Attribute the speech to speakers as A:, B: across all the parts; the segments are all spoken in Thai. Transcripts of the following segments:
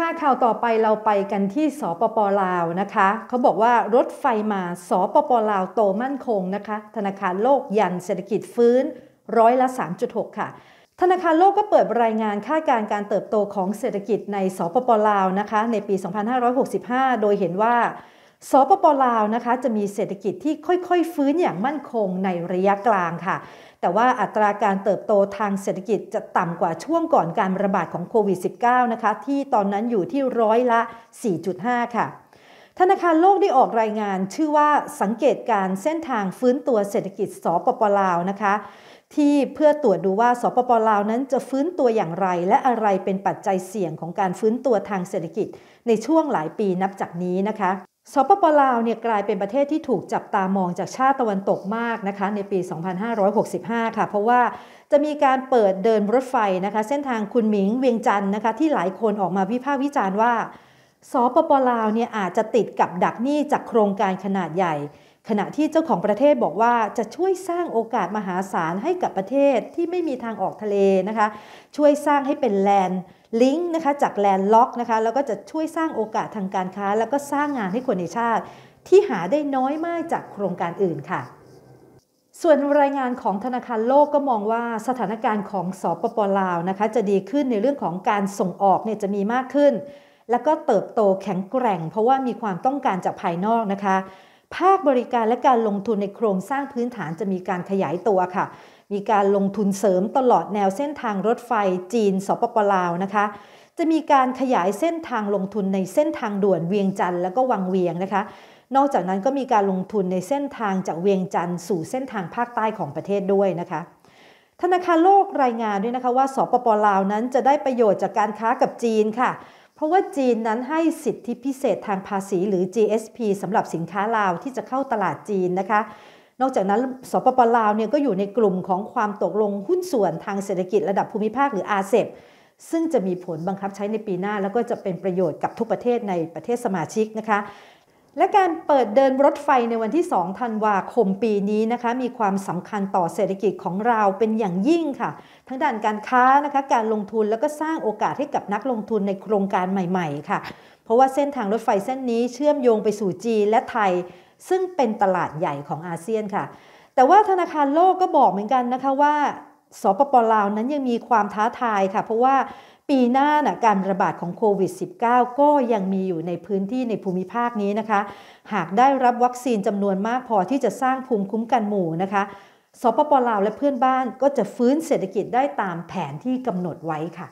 A: ค่าข่าวต่อไปเราไปกันที่สปปลาวนะคะ เขาบอกว่ารถไฟมาสปปลาวโตมั่นคงนะคะ ธนาคารโลกยันเศรษฐกิจฟื้นร้อยละ 3.6 ค่ะ ธนาคารโลกก็เปิดรายงานค่าการการเติบโตของเศรษฐกิจในสปปลาวนะคะ ในปี 2565 โดยเห็นว่าสปปลาวนะคะ จะมีเศรษฐกิจที่ค่อยๆ ฟื้นอย่างมั่นคงในระยะกลางค่ะ แต่ว่าอัตราการเติบโตทางเศรษฐกิจจะต่ำกว่าช่วงก่อนการระบาดของโควิด -19 นะคะ ที่ตอนนั้นอยู่ที่ร้อยละ 4.5 ค่ะ ธนาคารโลกได้ออกรายงานชื่อว่าสังเกตการเส้นทางฟื้นตัวเศรษฐกิจ สปปลาวนะคะ ที่เพื่อตรวจดูว่าสปปลาวนั้นจะฟื้นตัวอย่างไร และอะไรเป็นปัจจัยเสี่ยงของการฟื้นตัวทางเศรษฐกิจในช่วงหลายปีนับจากนี้นะคะสปปลาวเนี่ยกลายเป็นประเทศที่ถูกจับตามองจากชาติตะวันตกมากนะคะในปี 2565 ค่ะ เพราะว่าจะมีการเปิดเดินรถไฟนะคะ เส้นทางคุณหมิงเวียงจันทร์นะคะที่หลายคนออกมาวิพากษ์วิจารณ์ว่าสปปลาวเนี่ยอาจจะติดกับดักหนี้จากโครงการขนาดใหญ่ ขณะที่เจ้าของประเทศบอกว่าจะช่วยสร้างโอกาสมหาศาล ให้กับประเทศที่ไม่มีทางออกทะเลนะคะ ช่วยสร้างให้เป็นแลนด์ลิงก์นะคะจากแลนด์ล็อกนะคะ แล้วก็จะช่วยสร้างโอกาสทางการค้าแล้วก็สร้างงานให้คนในชาติที่หาได้น้อยมากจากโครงการอื่นค่ะ ส่วนรายงานของธนาคารโลกก็มองว่าสถานการณ์ของสปปลาวนะคะ จะดีขึ้นในเรื่องของการส่งออกเนี่ยจะมีมากขึ้น แล้วก็เติบโตแข็งแกร่ง เพราะว่ามีความต้องการจากภายนอกนะคะภาคบริการและการลงทุนในโครงสร้างพื้นฐานจะมีการขยายตัวค่ะ มีการลงทุนเสริมตลอดแนวเส้นทางรถไฟจีนสปปลาวนะคะ จะมีการขยายเส้นทางลงทุนในเส้นทางด่วนเวียงจันทร์และก็วังเวียงนะคะ นอกจากนั้นก็มีการลงทุนในเส้นทางจากเวียงจันทร์สู่เส้นทางภาคใต้ของประเทศด้วยนะคะ ธนาคารโลกรายงานด้วยนะคะว่าสปปลาวนั้นจะได้ประโยชน์จากการค้ากับจีนค่ะเพราะว่าจีนนั้นให้สิทธิพิเศษทางภาษีหรือ GSP สำหรับสินค้าลาวที่จะเข้าตลาดจีนนะคะ นอกจากนั้นสปปลาวเนี่ยก็อยู่ในกลุ่มของความตกลงหุ้นส่วนทางเศรษฐกิจระดับภูมิภาคหรืออาเซบซึ่งจะมีผลบังคับใช้ในปีหน้าแล้วก็จะเป็นประโยชน์กับทุกประเทศในประเทศสมาชิกนะคะและการเปิดเดินรถไฟในวันที่2ธันวาคมปีนี้นะคะ มีความสำคัญต่อเศรษฐกิจของเราเป็นอย่างยิ่งค่ะ ทั้งด้านการค้านะคะ การลงทุนแล้วก็สร้างโอกาสให้กับนักลงทุนในโครงการใหม่ๆค่ะ เพราะว่าเส้นทางรถไฟเส้นนี้เชื่อมโยงไปสู่จีนและไทย ซึ่งเป็นตลาดใหญ่ของอาเซียนค่ะ แต่ว่าธนาคารโลกก็บอกเหมือนกันนะคะว่าสปปลาวนั้นยังมีความท้าทายค่ะ เพราะว่าปีหน้านะการระบาดของโควิด -19 ก็ยังมีอยู่ในพื้นที่ในภูมิภาคนี้นะคะ หากได้รับวัคซีนจำนวนมากพอที่จะสร้างภูมิคุ้มกันหมู่นะคะ สปปลาวและเพื่อนบ้านก็จะฟื้นเศรษฐกิจได้ตามแผนที่กำหนดไว้ค่ะ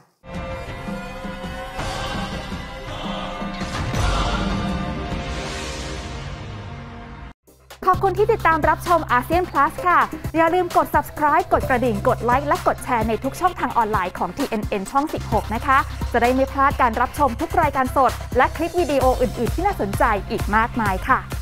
A: ขอบคุณที่ติดตามรับชมอาเซียนพลัสค่ะ อย่าลืมกด subscribe กดกระดิ่ง กดไลค์ และกดแชร์ในทุกช่องทางออนไลน์ของ TNN ช่อง 16 นะคะ จะได้ไม่พลาดการรับชมทุกรายการสด และคลิปวิดีโออื่น ๆ ที่น่าสนใจอีกมากมายค่ะ